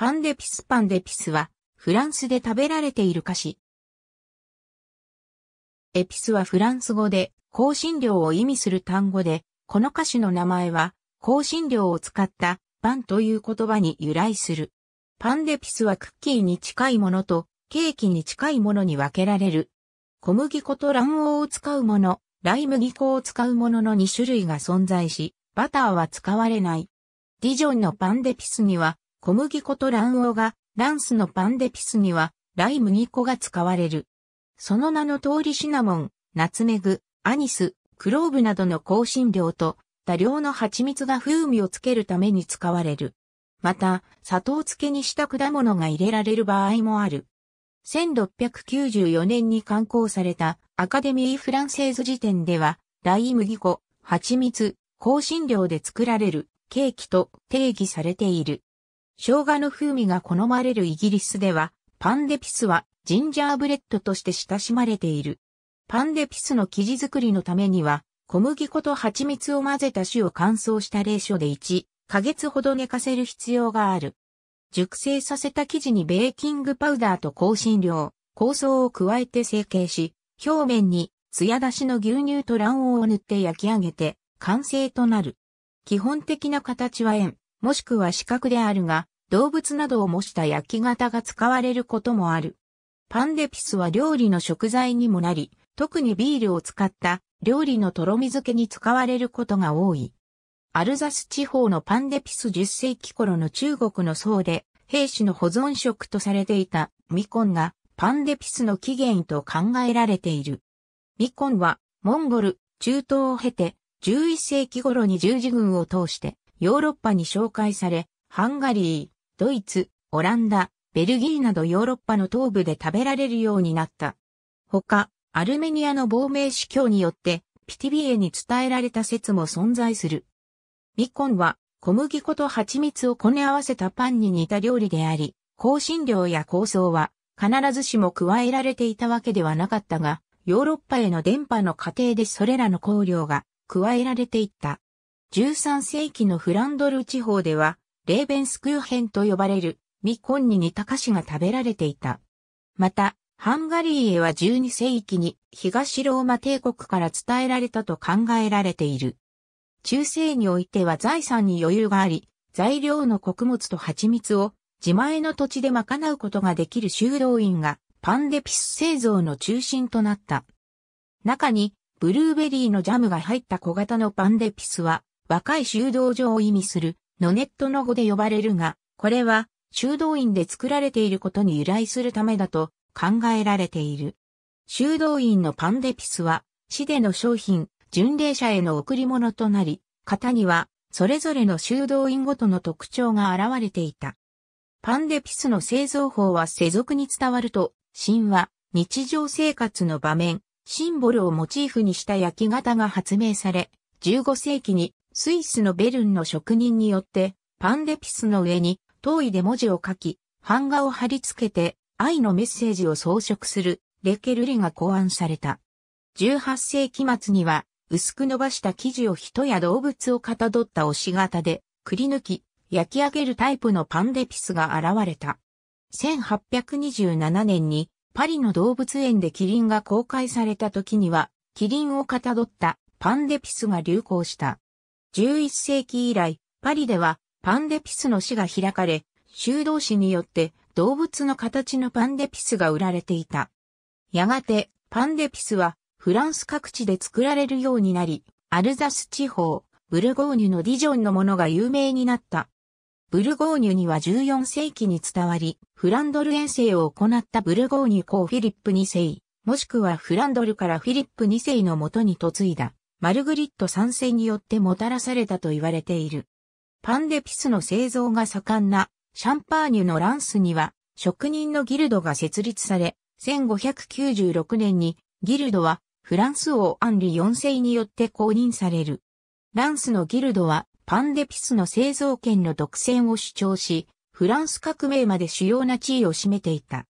パンデピスパンデピスは、フランスで食べられている菓子。エピスはフランス語で、香辛料を意味する単語で、この菓子の名前は、香辛料を使ったパンという言葉に由来する。パンデピスはクッキーに近いものとケーキに近いものに分けられる。小麦粉と卵黄を使うもの、ライ麦粉を使うものの2種類が存在し、バターは使われない。ディジョンのパンデピスには小麦粉と卵黄が、ランスのパンデピスには、ライ麦粉が使われる。その名の通りシナモン、ナツメグ、アニス、クローブなどの香辛料と、多量の蜂蜜が風味をつけるために使われる。また、砂糖漬けにした果物が入れられる場合もある。1694年に刊行されたアカデミー・フランセーズ辞典では、ライ麦粉、蜂蜜、香辛料で作られるケーキと定義されている。生姜の風味が好まれるイギリスでは、パンデピスはジンジャーブレッドとして親しまれている。パンデピスの生地作りのためには、小麦粉と蜂蜜を混ぜた種を乾燥した冷所で1、ヶ月ほど寝かせる必要がある。熟成させた生地にベーキングパウダーと香辛料、香草を加えて成形し、表面に艶出しの牛乳と卵黄を塗って焼き上げて完成となる。基本的な形は円、もしくは四角であるが、動物などを模した焼き型が使われることもある。パンデピスは料理の食材にもなり、特にビールを使った料理のとろみ漬けに使われることが多い。アルザス地方のパンデピス10世紀頃の中国の層で、兵士の保存食とされていたミコンがパンデピスの起源と考えられている。ミコンはモンゴル、中東を経て11世紀頃に十字軍を通してヨーロッパに紹介され、ハンガリー、ドイツ、オランダ、ベルギーなどヨーロッパの東部で食べられるようになった。他、アルメニアの亡命司教によって、ピティビエに伝えられた説も存在する。ミコンは、小麦粉と蜂蜜をこね合わせたパンに似た料理であり、香辛料や香草は、必ずしも加えられていたわけではなかったが、ヨーロッパへの電波の過程でそれらの香料が加えられていった。13世紀のフランドル地方では、レーベンスクーヘンと呼ばれるミコンに似た菓子が食べられていた。また、ハンガリーへは12世紀に東ローマ帝国から伝えられたと考えられている。中世においては財産に余裕があり、材料の穀物と蜂蜜を自前の土地で賄うことができる修道院がパンデピス製造の中心となった。中にブルーベリーのジャムが入った小型のパンデピスは若い修道場を意味するノネットの語で呼ばれるが、これは修道院で作られていることに由来するためだと考えられている。修道院のパンデピスは、市での商品、巡礼者への贈り物となり、型には、それぞれの修道院ごとの特徴が現れていた。パンデピスの製造法は世俗に伝わると、神話、日常生活の場面、シンボルをモチーフにした焼き型が発明され、15世紀にスイスのベルンの職人によって、パンデピスの上に、遠いで文字を書き、版画を貼り付けて、愛のメッセージを装飾する、レケルリが考案された。18世紀末には、薄く伸ばした生地を人や動物をかたどった押し型で、くり抜き、焼き上げるタイプのパンデピスが現れた。1827年にパリの動物園でキリンが公開された時には、キリンをかたどったパンデピスが流行した。11世紀以来、パリではパンデピスの市が開かれ、修道士によって動物の形のパンデピスが売られていた。やがて、パンデピスはフランス各地で作られるようになり、アルザス地方、ブルゴーニュのディジョンのものが有名になった。ブルゴーニュには14世紀に伝わり、フランドル遠征を行ったブルゴーニュ公フィリップ2世、もしくはフランドルからフィリップ2世のもとに嫁いだ。マルグリット3世によってもたらされたと言われている。パンデピスの製造が盛んなシャンパーニュのランスには職人のギルドが設立され、1596年にギルドはフランス王アンリ4世によって公認される。ランスのギルドはパンデピスの製造権の独占を主張し、フランス革命まで主要な地位を占めていた。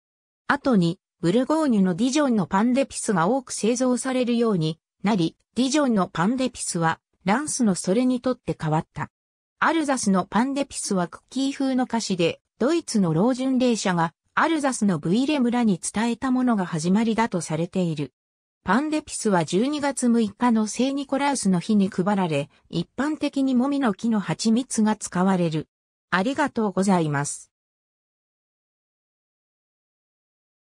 後に、ブルゴーニュのディジョンのパンデピスが多く製造されるようになり、ディジョンのパンデピスは、ランスのそれにとって変わった。アルザスのパンデピスはクッキー風の歌詞で、ドイツの老巡礼者が、アルザスのブイレ村に伝えたものが始まりだとされている。パンデピスは12月6日の聖ニコラウスの日に配られ、一般的にもみの木の蜂蜜が使われる。ありがとうございます。